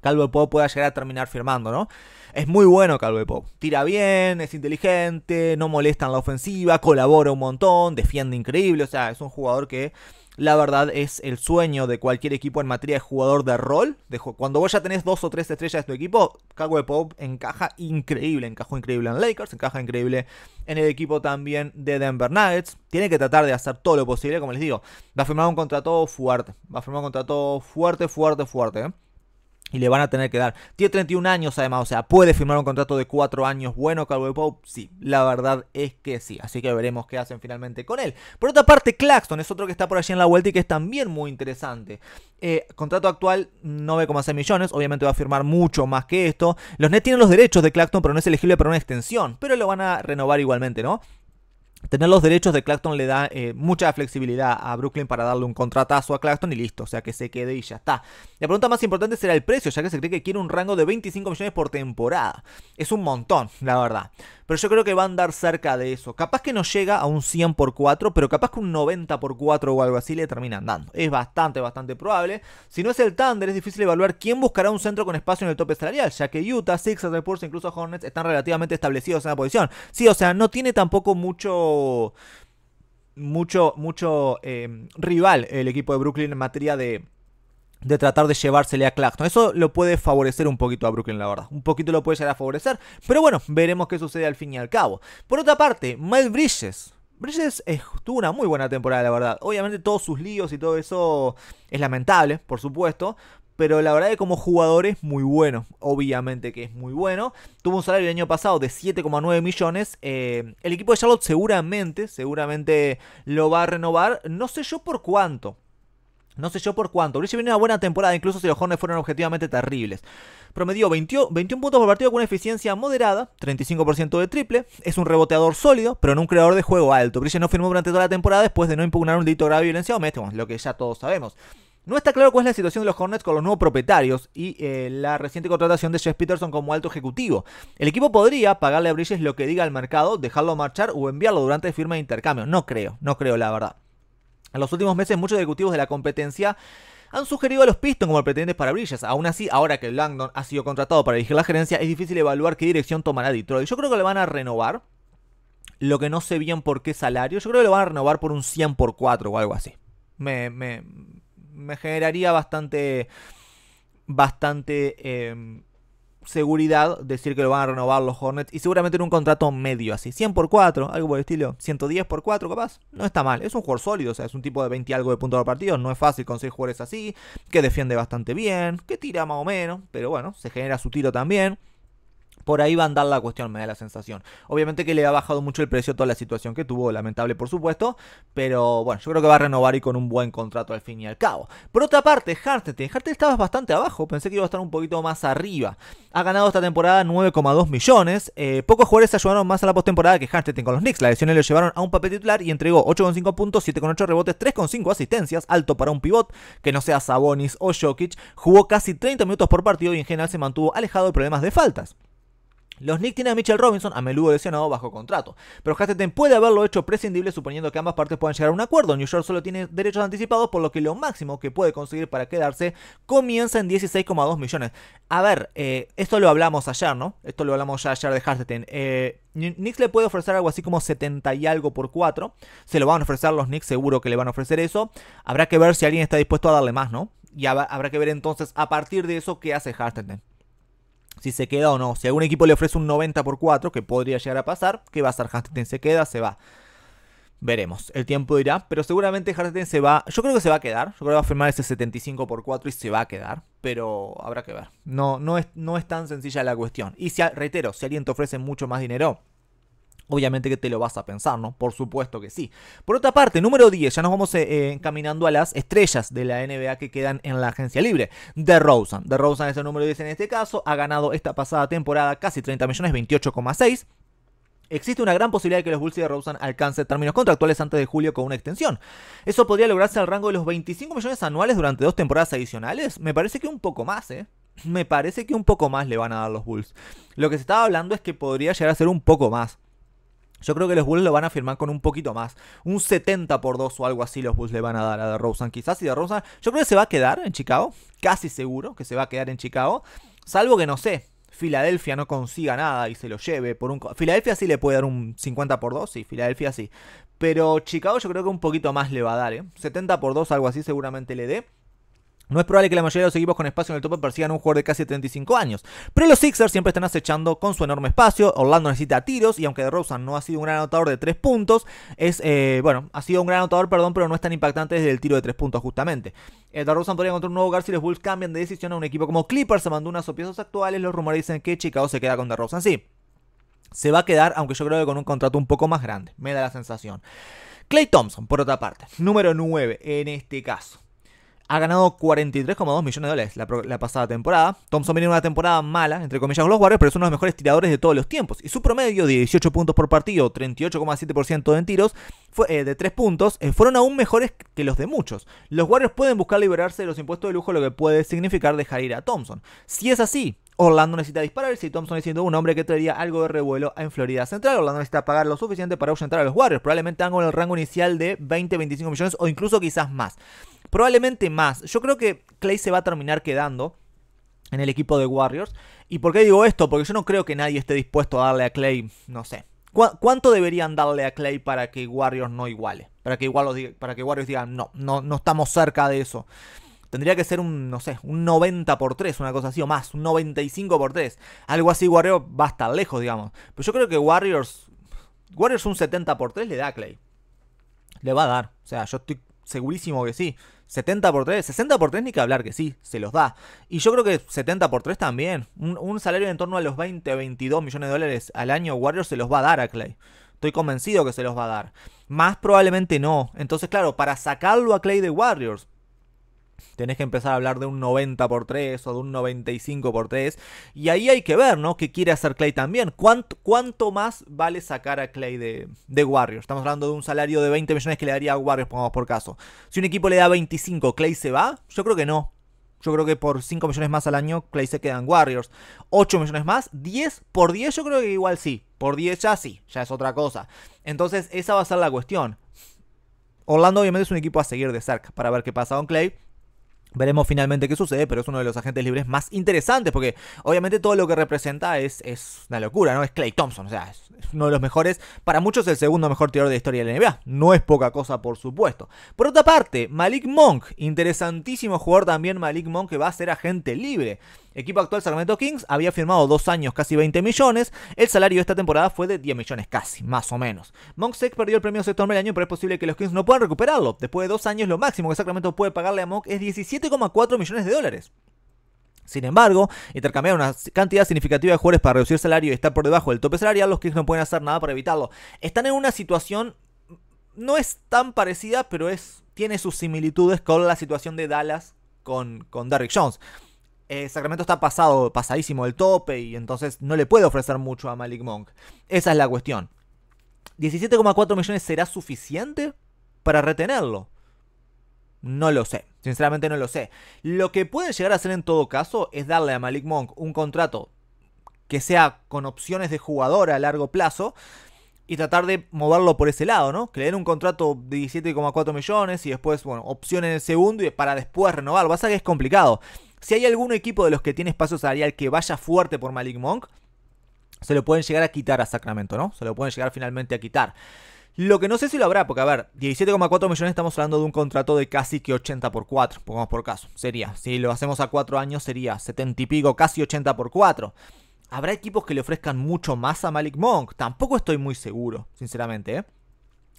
Calvo Pop pueda llegar a terminar firmando, ¿no? Es muy bueno Calvo Pop. Tira bien, es inteligente, no molesta en la ofensiva, colabora un montón, defiende increíble. O sea, es un jugador que la verdad es el sueño de cualquier equipo en materia de jugador de rol. cuando vos ya tenés dos o tres estrellas de tu equipo, de Pop encaja increíble. Encajó increíble en Lakers, encaja increíble en el equipo también de Denver Nuggets. Tiene que tratar de hacer todo lo posible, como les digo. Va a firmar un contrato fuerte. Va a firmar un contrato fuerte, fuerte, fuerte. ¿eh? Y le van a tener que dar. Tiene 31 años además, o sea, puede firmar un contrato de 4 años bueno, Cowboy Pope. Sí, la verdad es que sí. Así que veremos qué hacen finalmente con él. Por otra parte, Claxton es otro que está por allí en la vuelta y que es también muy interesante. Eh, contrato actual 9,6 millones, obviamente va a firmar mucho más que esto. Los Nets tienen los derechos de Claxton, pero no es elegible para una extensión, pero lo van a renovar igualmente, ¿no? Tener los derechos de Clacton le da eh, mucha flexibilidad a Brooklyn para darle un contratazo a Clacton y listo, o sea que se quede y ya está. La pregunta más importante será el precio, ya que se cree que quiere un rango de 25 millones por temporada. Es un montón, la verdad. Pero yo creo que va a andar cerca de eso. Capaz que no llega a un 100 por 4, pero capaz que un 90 por 4 o algo así le termina andando. Es bastante, bastante probable. Si no es el Thunder, es difícil evaluar quién buscará un centro con espacio en el tope salarial, ya que Utah, Sixers, Spurs e incluso Hornets están relativamente establecidos en la posición. Sí, o sea, no tiene tampoco mucho mucho mucho, em, rival el equipo de Brooklyn en materia de, de tratar de llevársele a Claxton. Eso lo puede favorecer un poquito a Brooklyn, la verdad. Un poquito lo puede llegar a favorecer. Pero bueno, veremos qué sucede al fin y al cabo. Por otra parte, Mel Bridges. Bridges tuvo una muy buena temporada, la verdad. Obviamente todos sus líos y todo eso es lamentable, por supuesto pero la verdad que como jugador es muy bueno, obviamente que es muy bueno. Tuvo un salario el año pasado de 7,9 millones. Eh, el equipo de Charlotte seguramente, seguramente lo va a renovar, no sé yo por cuánto. No sé yo por cuánto. Brice viene una buena temporada, incluso si los Hornets fueron objetivamente terribles. Promedió 21 puntos por partido con una eficiencia moderada, 35% de triple. Es un reboteador sólido, pero no un creador de juego alto. Brice no firmó durante toda la temporada después de no impugnar un delito grave de violencia doméstica, lo que ya todos sabemos. No está claro cuál es la situación de los Hornets con los nuevos propietarios y eh, la reciente contratación de Jeff Peterson como alto ejecutivo. El equipo podría pagarle a Bridges lo que diga el mercado, dejarlo marchar o enviarlo durante firma de intercambio. No creo, no creo la verdad. En los últimos meses muchos ejecutivos de la competencia han sugerido a los Pistons como pretendientes para Bridges. Aún así, ahora que Langdon ha sido contratado para dirigir la gerencia, es difícil evaluar qué dirección tomará Detroit. Yo creo que le van a renovar. Lo que no sé bien por qué salario. Yo creo que lo van a renovar por un 100 por 4 o algo así. me, me generaría bastante, bastante em, seguridad decir que lo van a renovar los Hornets y seguramente en un contrato medio así, 100 por 4, algo por el estilo, 110 por 4 capaz, no está mal, es un jugador sólido, o sea, es un tipo de 20 algo de puntos de partido, no es fácil con conseguir jugadores así, que defiende bastante bien, que tira más o menos, pero bueno, se genera su tiro también. Por ahí va a andar la cuestión, me da la sensación. Obviamente que le ha bajado mucho el precio toda la situación que tuvo, lamentable por supuesto, pero bueno, yo creo que va a renovar y con un buen contrato al fin y al cabo. Por otra parte, te Hartenstein estaba bastante abajo, pensé que iba a estar un poquito más arriba. Ha ganado esta temporada 9,2 millones, eh, pocos jugadores ayudaron más a la postemporada que Hartenstein con los Knicks, las lesiones lo llevaron a un papel titular y entregó 8,5 puntos, 7,8 rebotes, 3,5 asistencias, alto para un pivot que no sea Sabonis o Jokic, jugó casi 30 minutos por partido y en general se mantuvo alejado de problemas de faltas. Los Knicks tienen a Mitchell Robinson, a menudo lesionado bajo contrato, pero Hastetem puede haberlo hecho prescindible suponiendo que ambas partes puedan llegar a un acuerdo. New York solo tiene derechos anticipados, por lo que lo máximo que puede conseguir para quedarse comienza en 16,2 millones. A ver, eh, esto lo hablamos ayer, ¿no? Esto lo hablamos ya ayer de Hastetem. Eh, Knicks le puede ofrecer algo así como 70 y algo por 4. Se lo van a ofrecer los Knicks, seguro que le van a ofrecer eso. Habrá que ver si alguien está dispuesto a darle más, ¿no? Y habrá que ver entonces a partir de eso qué hace Hastetem si se queda o no. Si algún equipo le ofrece un 90 por 4, que podría llegar a pasar, ¿qué va a hacer? Huntington se queda, se va. Veremos, el tiempo dirá, pero seguramente Huntington se va, yo creo que se va a quedar, yo creo que va a firmar ese 75 por 4 y se va a quedar, pero habrá que ver. No, no, es, no es tan sencilla la cuestión. Y si, reitero, si alguien te ofrece mucho más dinero, Obviamente que te lo vas a pensar, ¿no? Por supuesto que sí. Por otra parte, número 10, ya nos vamos eh, eh, encaminando a las estrellas de la NBA que quedan en la agencia libre. The Rosen. The Rosen es el número 10 en este caso. Ha ganado esta pasada temporada casi 30 millones, 28,6. Existe una gran posibilidad de que los Bulls y de Rosen alcancen términos contractuales antes de julio con una extensión. Eso podría lograrse al rango de los 25 millones anuales durante dos temporadas adicionales. Me parece que un poco más, ¿eh? Me parece que un poco más le van a dar los Bulls. Lo que se estaba hablando es que podría llegar a ser un poco más. Yo creo que los Bulls lo van a firmar con un poquito más. Un 70 por 2 o algo así los Bulls le van a dar a DeRozan. Quizás si DeRozan... Yo creo que se va a quedar en Chicago. Casi seguro que se va a quedar en Chicago. Salvo que no sé. Filadelfia no consiga nada y se lo lleve por un... Filadelfia sí le puede dar un 50 por 2, sí, Filadelfia sí. Pero Chicago yo creo que un poquito más le va a dar, 70 ¿eh? por 2, algo así seguramente le dé. No es probable que la mayoría de los equipos con espacio en el tope persigan un jugador de casi 35 años, pero los Sixers siempre están acechando con su enorme espacio. Orlando necesita tiros y aunque DeRozan no ha sido un gran anotador de 3 puntos, es eh, bueno, ha sido un gran anotador, perdón, pero no es tan impactante desde el tiro de 3 puntos justamente. Eh, DeRozan podría encontrar un nuevo hogar si los Bulls cambian de decisión a un equipo como Clippers, se mandó unas piezas actuales, los rumores dicen que Chicago se queda con DeRozan, sí. Se va a quedar, aunque yo creo que con un contrato un poco más grande, me da la sensación. Clay Thompson, por otra parte, número 9 en este caso ha ganado 43,2 millones de dólares la, pasada temporada. Thompson viene una temporada mala, entre comillas, con los Warriors, pero es uno de los mejores tiradores de todos los tiempos. Y su promedio de 18 puntos por partido, 38,7% en tiros, eh, de 3 puntos, eh, fueron aún mejores que los de muchos. Los Warriors pueden buscar liberarse de los impuestos de lujo, lo que puede significar dejar ir a Thompson. Si es así, Orlando necesita dispararse si Thompson es siendo un hombre que traería algo de revuelo en Florida Central. Orlando necesita pagar lo suficiente para ahuyentar a los Warriors. Probablemente algo en el rango inicial de 20, 25 millones o incluso quizás más. Probablemente más. Yo creo que Clay se va a terminar quedando en el equipo de Warriors. ¿Y por qué digo esto? Porque yo no creo que nadie esté dispuesto a darle a Clay, no sé. ¿Cuánto deberían darle a Clay para que Warriors no iguale? Para que, igual para que Warriors digan, no, no, no estamos cerca de eso. Tendría que ser un, no sé, un 90 por 3, una cosa así, o más, un 95 por 3. Algo así, Warriors va a estar lejos, digamos. Pero yo creo que Warriors, Warriors un 70 por 3 le da a Clay. Le va a dar, o sea, yo estoy segurísimo que sí. 70 por 3, 60 por 3 ni que hablar que sí, se los da. Y yo creo que 70 por 3 también. Un, salario en torno a los 20, 22 millones de dólares al año Warriors se los va a dar a Clay. Estoy convencido que se los va a dar. Más probablemente no. Entonces, claro, para sacarlo a Clay de Warriors, Tenés que empezar a hablar de un 90 por 3 o de un 95 por 3. Y ahí hay que ver, ¿no? ¿Qué quiere hacer Clay también? ¿Cuánto, más vale sacar a Clay de, de Warriors? Estamos hablando de un salario de 20 millones que le daría a Warriors, pongamos por caso. Si un equipo le da 25, ¿Clay se va? Yo creo que no. Yo creo que por 5 millones más al año, Clay se queda en Warriors. 8 millones más, 10 por 10, yo creo que igual sí. Por 10 ya sí, ya es otra cosa. Entonces, esa va a ser la cuestión. Orlando obviamente es un equipo a seguir de cerca para ver qué pasa con Clay Veremos finalmente qué sucede, pero es uno de los agentes libres más interesantes, porque obviamente todo lo que representa es, es una locura, ¿no? Es Clay Thompson, o sea, es, uno de los mejores, para muchos el segundo mejor tirador de historia de la NBA. No es poca cosa, por supuesto. Por otra parte, Malik Monk, interesantísimo jugador también Malik Monk, que va a ser agente libre equipo actual Sacramento Kings había firmado dos años casi 20 millones. El salario de esta temporada fue de 10 millones casi, más o menos. Monk Monksek perdió el premio sector del año, pero es posible que los Kings no puedan recuperarlo. Después de dos años, lo máximo que Sacramento puede pagarle a Monk es 17,4 millones de dólares. Sin embargo, intercambiar una cantidad significativa de jugadores para reducir el salario y estar por debajo del tope salarial, los Kings no pueden hacer nada para evitarlo. Están en una situación. No es tan parecida, pero es, tiene sus similitudes con la situación de Dallas con, con Derrick Jones. Eh, Sacramento está pasado, pasadísimo del tope y entonces no le puede ofrecer mucho a Malik Monk. Esa es la cuestión. ¿17,4 millones será suficiente para retenerlo? No lo sé, sinceramente no lo sé. Lo que puede llegar a hacer en todo caso es darle a Malik Monk un contrato que sea con opciones de jugador a largo plazo y tratar de moverlo por ese lado, ¿no? Que le den un contrato de 17,4 millones y después, bueno, opción en el segundo y para después renovarlo... que es complicado. Si hay algún equipo de los que tiene espacio salarial que vaya fuerte por Malik Monk, se lo pueden llegar a quitar a Sacramento, ¿no? Se lo pueden llegar finalmente a quitar. Lo que no sé si lo habrá, porque a ver, 17,4 millones estamos hablando de un contrato de casi que 80 por 4, pongamos por caso, sería, si lo hacemos a 4 años sería 70 y pico, casi 80 por 4. Habrá equipos que le ofrezcan mucho más a Malik Monk, tampoco estoy muy seguro, sinceramente, ¿eh?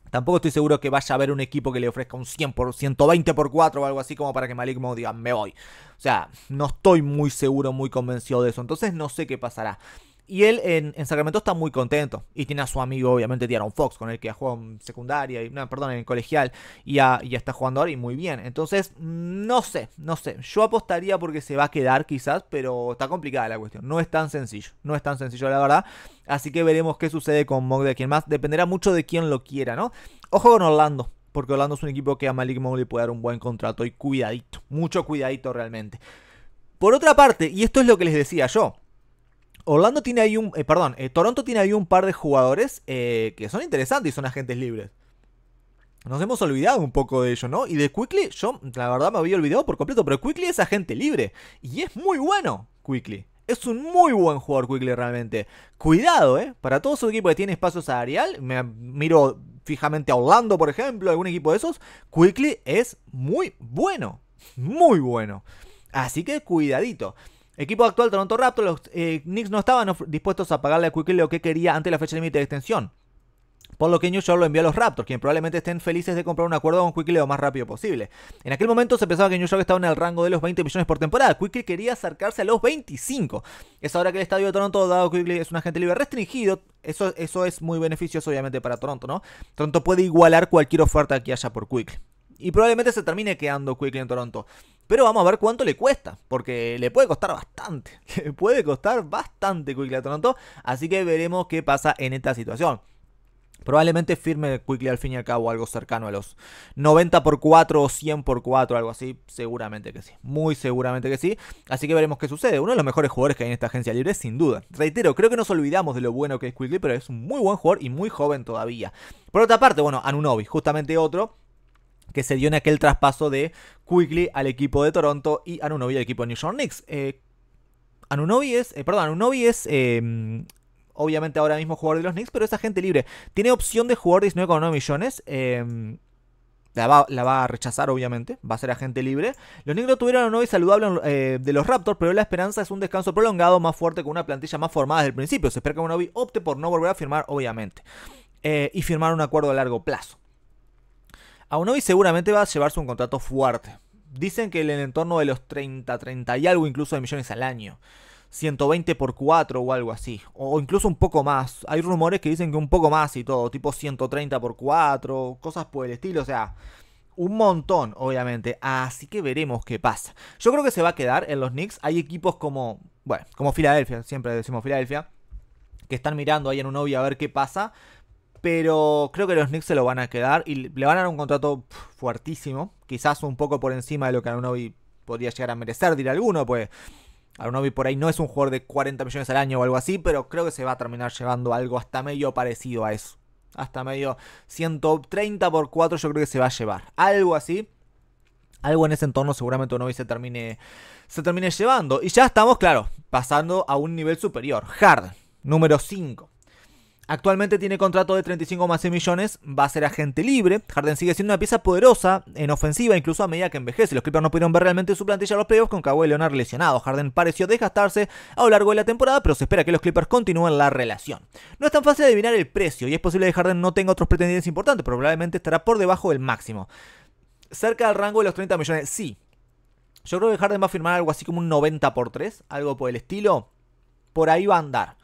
Tampoco estoy seguro que vaya a haber un equipo que le ofrezca un 100 por 120 por 4 o algo así como para que Malik diga, me voy. O sea, no estoy muy seguro, muy convencido de eso. Entonces no sé qué pasará. Y él en, Sacramento está muy contento. Y tiene a su amigo, obviamente, Diaron Fox, con el que ha jugado en secundaria, y, no, perdón, en colegial, y ya, está jugando ahora y muy bien. Entonces, no sé, no sé. Yo apostaría porque se va a quedar quizás, pero está complicada la cuestión. No es tan sencillo, no es tan sencillo la verdad. Así que veremos qué sucede con de quien más. Dependerá mucho de quién lo quiera, ¿no? Ojo con Orlando, porque Orlando es un equipo que a Malik le puede dar un buen contrato y cuidadito, mucho cuidadito realmente. Por otra parte, y esto es lo que les decía yo, Orlando tiene ahí un. Eh, perdón, eh, Toronto tiene ahí un par de jugadores eh, que son interesantes y son agentes libres. Nos hemos olvidado un poco de ello, ¿no? Y de Quickly, yo la verdad me había olvidado por completo, pero Quickly es agente libre. Y es muy bueno, Quickly. Es un muy buen jugador Quickly realmente. Cuidado, ¿eh? Para todo su equipo que tiene a Arial. me miro fijamente a Orlando, por ejemplo, algún equipo de esos, Quickly es muy bueno. Muy bueno. Así que cuidadito. Equipo actual Toronto Raptors, los eh, Knicks no estaban dispuestos a pagarle a Quickly lo que quería ante la fecha límite de extensión. Por lo que New York lo envió a los Raptors, quienes probablemente estén felices de comprar un acuerdo con Quickly lo más rápido posible. En aquel momento se pensaba que New York estaba en el rango de los 20 millones por temporada. Quickly quería acercarse a los 25. Es ahora que el estadio de Toronto, dado que Quickly es un agente libre restringido, eso, eso es muy beneficioso obviamente para Toronto, ¿no? Toronto puede igualar cualquier oferta que haya por Quickly. Y probablemente se termine quedando Quickly en Toronto. Pero vamos a ver cuánto le cuesta, porque le puede costar bastante. Le puede costar bastante Quickly a Toronto. Así que veremos qué pasa en esta situación. Probablemente firme Quickly al fin y al cabo algo cercano a los 90 x 4 o 100 x 4, algo así. Seguramente que sí. Muy seguramente que sí. Así que veremos qué sucede. Uno de los mejores jugadores que hay en esta agencia libre, sin duda. Reitero, creo que nos olvidamos de lo bueno que es Quickly, pero es un muy buen jugador y muy joven todavía. Por otra parte, bueno, Anunobi, justamente otro que se dio en aquel traspaso de Quigley al equipo de Toronto y Anunobi al equipo de New York Knicks. Eh, es, eh, perdón, Anunobi es em, obviamente ahora mismo jugador de los Knicks, pero es agente libre. Tiene opción de jugar 19,9 millones. Em, la va, la va, a rechazar, obviamente. Va a ser agente libre. Los negros tuvieron a saludable eh, de los Raptors, pero la esperanza es un descanso prolongado más fuerte con una plantilla más formada desde el principio. Se espera que Anunobi opte por no volver a firmar, obviamente. y firmar un acuerdo a largo plazo. Aunovi seguramente va a llevarse un contrato fuerte. Dicen que en el entorno de los 30, 30 y algo incluso de millones al año. 120 por 4 o algo así. O incluso un poco más. Hay rumores que dicen que un poco más y todo. Tipo 130 por 4. Cosas por el estilo. O sea, un montón, obviamente. Así que veremos qué pasa. Yo creo que se va a quedar en los Knicks. Hay equipos como, bueno, como Filadelfia, siempre decimos Filadelfia, que están mirando ahí en un a ver qué pasa. Pero creo que los Knicks se lo van a quedar y le van a dar un contrato fuertísimo. Quizás un poco por encima de lo que Arunobi podría llegar a merecer, dirá alguno, pues Arunobi por ahí no es un jugador de 40 millones al año o algo así, pero creo que se va a terminar llevando algo hasta medio parecido a eso. Hasta medio 130 por 4 yo creo que se va a llevar. Algo así. Algo en ese entorno seguramente Arunobi se termine, se termine llevando. Y ya estamos, claro, pasando a un nivel superior. Hard, número 5. Actualmente tiene contrato de 35 35,6 millones, va a ser agente libre. Harden sigue siendo una pieza poderosa en ofensiva, incluso a medida que envejece. Los Clippers no pudieron ver realmente su plantilla a los playoffs con Kawhi Leonard lesionado. Harden pareció desgastarse a lo largo de la temporada, pero se espera que los Clippers continúen la relación. No es tan fácil adivinar el precio y es posible que Harden no tenga otros pretendientes importantes, pero probablemente estará por debajo del máximo. Cerca del rango de los 30 millones, sí. Yo creo que Harden va a firmar algo así como un 90 por 3, algo por el estilo. Por ahí va a andar.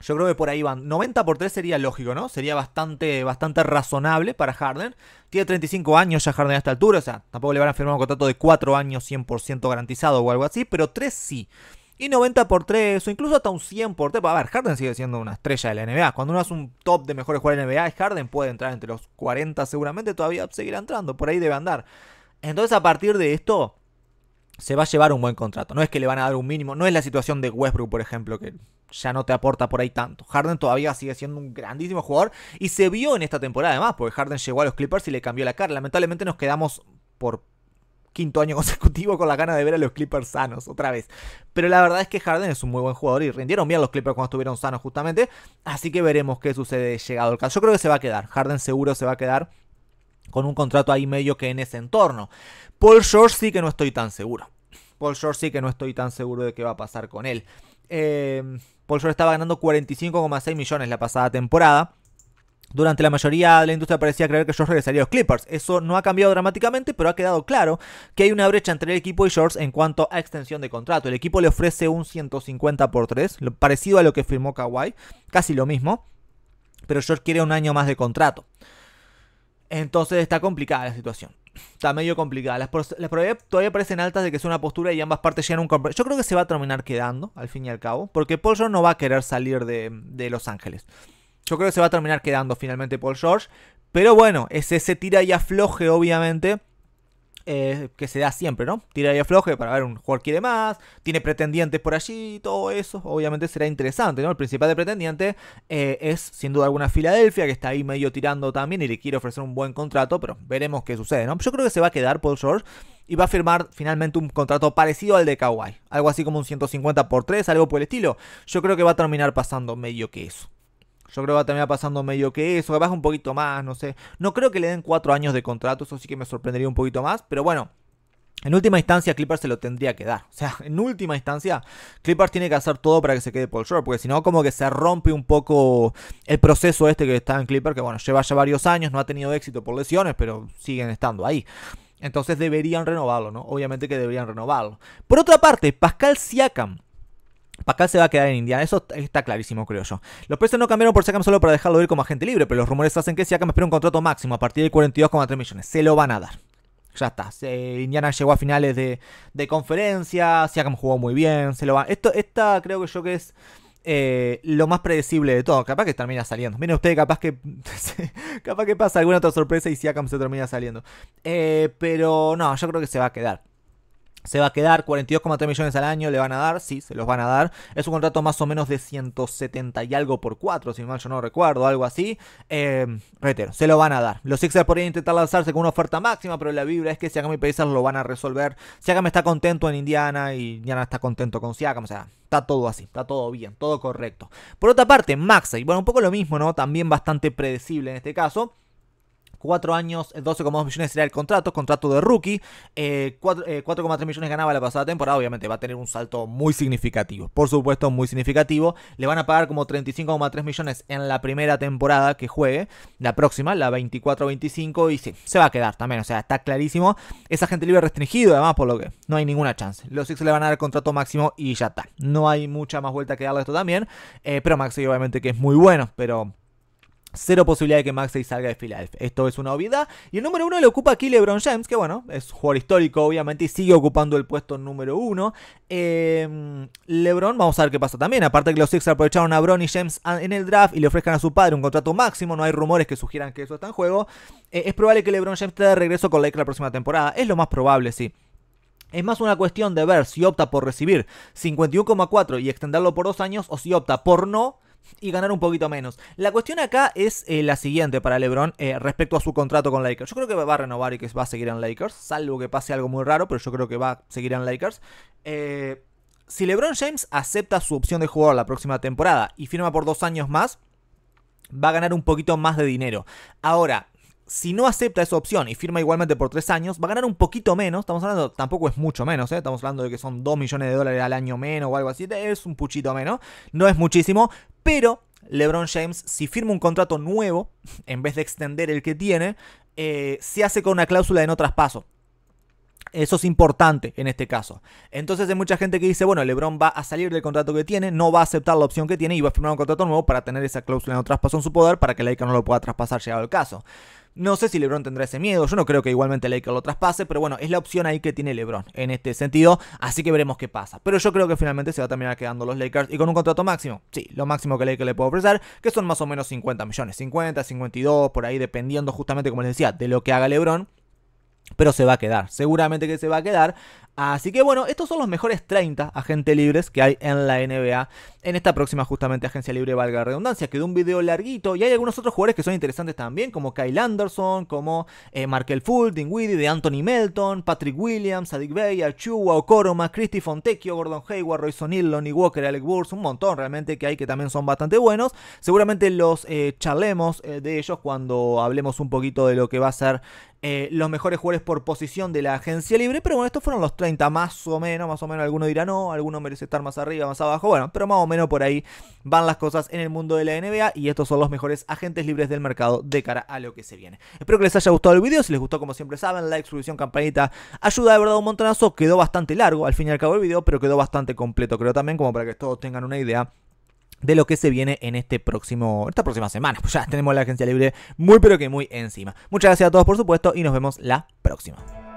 Yo creo que por ahí van. 90 por 3 sería lógico, ¿no? Sería bastante, bastante razonable para Harden. Tiene 35 años ya Harden a esta altura, o sea, tampoco le van a firmar un contrato de 4 años 100% garantizado o algo así, pero 3 sí. Y 90 por 3, o incluso hasta un 100 por 3. A ver, Harden sigue siendo una estrella de la NBA. Cuando uno hace un top de mejores jugadores de la NBA, Harden puede entrar entre los 40 seguramente, todavía seguirá entrando, por ahí debe andar. Entonces, a partir de esto, se va a llevar un buen contrato. No es que le van a dar un mínimo, no es la situación de Westbrook, por ejemplo, que ya no te aporta por ahí tanto. Harden todavía sigue siendo un grandísimo jugador y se vio en esta temporada además, porque Harden llegó a los Clippers y le cambió la cara. Lamentablemente nos quedamos por quinto año consecutivo con la gana de ver a los Clippers sanos otra vez. Pero la verdad es que Harden es un muy buen jugador y rindieron bien los Clippers cuando estuvieron sanos justamente. Así que veremos qué sucede llegado el caso. Yo creo que se va a quedar. Harden seguro se va a quedar con un contrato ahí medio que en ese entorno. Paul George sí que no estoy tan seguro. Paul George sí que no estoy tan seguro de qué va a pasar con él. Eh, Paul George estaba ganando 45,6 millones la pasada temporada. Durante la mayoría de la industria parecía creer que George regresaría a los Clippers. Eso no ha cambiado dramáticamente, pero ha quedado claro que hay una brecha entre el equipo y George en cuanto a extensión de contrato. El equipo le ofrece un 150 por 3, parecido a lo que firmó Kawhi, casi lo mismo, pero George quiere un año más de contrato. Entonces está complicada la situación. Está medio complicada. Las, probabilidades todavía parecen altas de que es una postura y ambas partes llegan un compromiso. Yo creo que se va a terminar quedando, al fin y al cabo, porque Paul George no va a querer salir de, Los Ángeles. Yo creo que se va a terminar quedando finalmente Paul George. Pero bueno, es ese tira y afloje, obviamente, eh, que se da siempre, ¿no? Tira y afloje para ver un jugador quiere más, tiene pretendientes por allí, todo eso obviamente será interesante, ¿no? El principal de pretendiente eh, es sin duda alguna Filadelfia, que está ahí medio tirando también y le quiere ofrecer un buen contrato, pero veremos qué sucede, ¿no? Yo creo que se va a quedar Paul George y va a firmar finalmente un contrato parecido al de Kawhi, algo así como un 150 por 3, algo por el estilo. Yo creo que va a terminar pasando medio que eso. Yo creo que va a terminar pasando medio que eso, que baja un poquito más, no sé. No creo que le den cuatro años de contrato, eso sí que me sorprendería un poquito más, pero bueno. En última instancia, Clippers se lo tendría que dar. O sea, en última instancia, Clippers tiene que hacer todo para que se quede Paul short. Porque si no, como que se rompe un poco el proceso este que está en Clippers. Que bueno, lleva ya varios años, no ha tenido éxito por lesiones, pero siguen estando ahí. Entonces deberían renovarlo, ¿no? Obviamente que deberían renovarlo. Por otra parte, Pascal Siakam Pascal se va a quedar en Indiana, eso está clarísimo, creo yo. Los precios no cambiaron por Siakam solo para dejarlo ir como agente libre, pero los rumores hacen que Siakam espera un contrato máximo a partir de 42,3 millones. Se lo van a dar. Ya está. Indiana llegó a finales de, conferencia, Siakam jugó muy bien, se lo van. Esto, esta creo que yo que es eh, lo más predecible de todo. Capaz que termina saliendo. Miren ustedes, capaz que. capaz que pasa alguna otra sorpresa y Siakam se termina saliendo. Eh, pero no, yo creo que se va a quedar. Se va a quedar 42,3 millones al año, le van a dar, sí, se los van a dar. Es un contrato más o menos de 170 y algo por 4, si mal yo no recuerdo, algo así. Eh, reitero, se lo van a dar. Los Sixers podrían intentar lanzarse con una oferta máxima, pero la vibra es que Siakam y Pacers lo van a resolver. Siakam está contento en Indiana y Indiana está contento con Siakam, o sea, está todo así, está todo bien, todo correcto. Por otra parte, Maxey, bueno, un poco lo mismo, ¿no? También bastante predecible en este caso. 4 años, 12,2 eh, millones sería el contrato, contrato de rookie. 4,3 eh, eh, millones ganaba la pasada temporada, obviamente va a tener un salto muy significativo. Por supuesto, muy significativo. Le van a pagar como 35,3 millones en la primera temporada que juegue, la próxima, la 24-25, y sí, se va a quedar también, o sea, está clarísimo. Es agente libre restringido, además, por lo que no hay ninguna chance. Los Six le van a dar contrato máximo y ya está. No hay mucha más vuelta que darle a esto también, pero Maxi obviamente que es muy bueno, pero Cero posibilidad de que Maxey salga de Philadelphia. Esto es una obviedad. Y el número uno le ocupa aquí LeBron James, que bueno, es jugador histórico, obviamente, y sigue ocupando el puesto número uno. Em, LeBron, vamos a ver qué pasa también. Aparte que los Six aprovecharon a Bron y James en el draft y le ofrezcan a su padre un contrato máximo, no hay rumores que sugieran que eso está en juego. Eh, es probable que LeBron James esté de regreso con Lakers la próxima temporada. Es lo más probable, sí. Es más una cuestión de ver si opta por recibir 51,4 y extenderlo por dos años o si opta por no y ganar un poquito menos. La cuestión acá es eh, la siguiente para LeBron eh, respecto a su contrato con Lakers. Yo creo que va a renovar y que va a seguir en Lakers, salvo que pase algo muy raro, pero yo creo que va a seguir en Lakers. Eh, si LeBron James acepta su opción de jugar la próxima temporada y firma por dos años más, va a ganar un poquito más de dinero. Ahora, si no acepta esa opción y firma igualmente por tres años, va a ganar un poquito menos. Estamos hablando, tampoco es mucho menos, ¿eh? estamos hablando de que son 2 millones de dólares al año menos o algo así. Es un puchito menos, no es muchísimo, pero LeBron James, si firma un contrato nuevo, en vez de extender el que tiene, eh, se hace con una cláusula de no traspaso. Eso es importante en este caso. Entonces hay mucha gente que dice, bueno, Lebron va a salir del contrato que tiene, no va a aceptar la opción que tiene y va a firmar un contrato nuevo para tener esa cláusula de no traspaso en su poder para que la ICA no lo pueda traspasar llegado el caso. No sé si LeBron tendrá ese miedo, yo no creo que igualmente Lakers lo traspase, pero bueno, es la opción ahí que tiene LeBron en este sentido, así que veremos qué pasa. Pero yo creo que finalmente se va a terminar quedando los Lakers y con un contrato máximo, sí, lo máximo que Lakers le puedo ofrecer, que son más o menos 50 millones, 50, 52, por ahí dependiendo justamente, como les decía, de lo que haga LeBron pero se va a quedar. Seguramente que se va a quedar. Así que bueno, estos son los mejores 30 agentes libres que hay en la NBA en esta próxima justamente agencia libre, valga la redundancia. Quedó un video larguito y hay algunos otros jugadores que son interesantes también, como Kyle Anderson, como Mark eh, Markel Full, de Anthony Melton, Patrick Williams, Sadik Bey, Achua, Okoroma, Christy Fontecchio, Gordon Hayward, Royson Hill, Lonnie Walker, Alec Burns, un montón realmente que hay que también son bastante buenos. Seguramente los eh, charlemos eh, de ellos cuando hablemos un poquito de lo que va a ser eh, los mejores jugadores por posición de la agencia libre. Pero bueno, estos fueron los 30 más o menos. Más o menos alguno dirá no, alguno merece estar más arriba, más abajo. Bueno, pero más o menos por ahí van las cosas en el mundo de la NBA. Y estos son los mejores agentes libres del mercado de cara a lo que se viene. Espero que les haya gustado el video. Si les gustó, como siempre saben, like, suscripción, campanita. Ayuda de verdad un montonazo. Quedó bastante largo al fin y al cabo el video, pero quedó bastante completo. Creo también como para que todos tengan una idea de lo que se viene en este próximo, esta próxima semana. Pues ya tenemos la agencia libre muy pero que muy encima. Muchas gracias a todos por supuesto y nos vemos la próxima.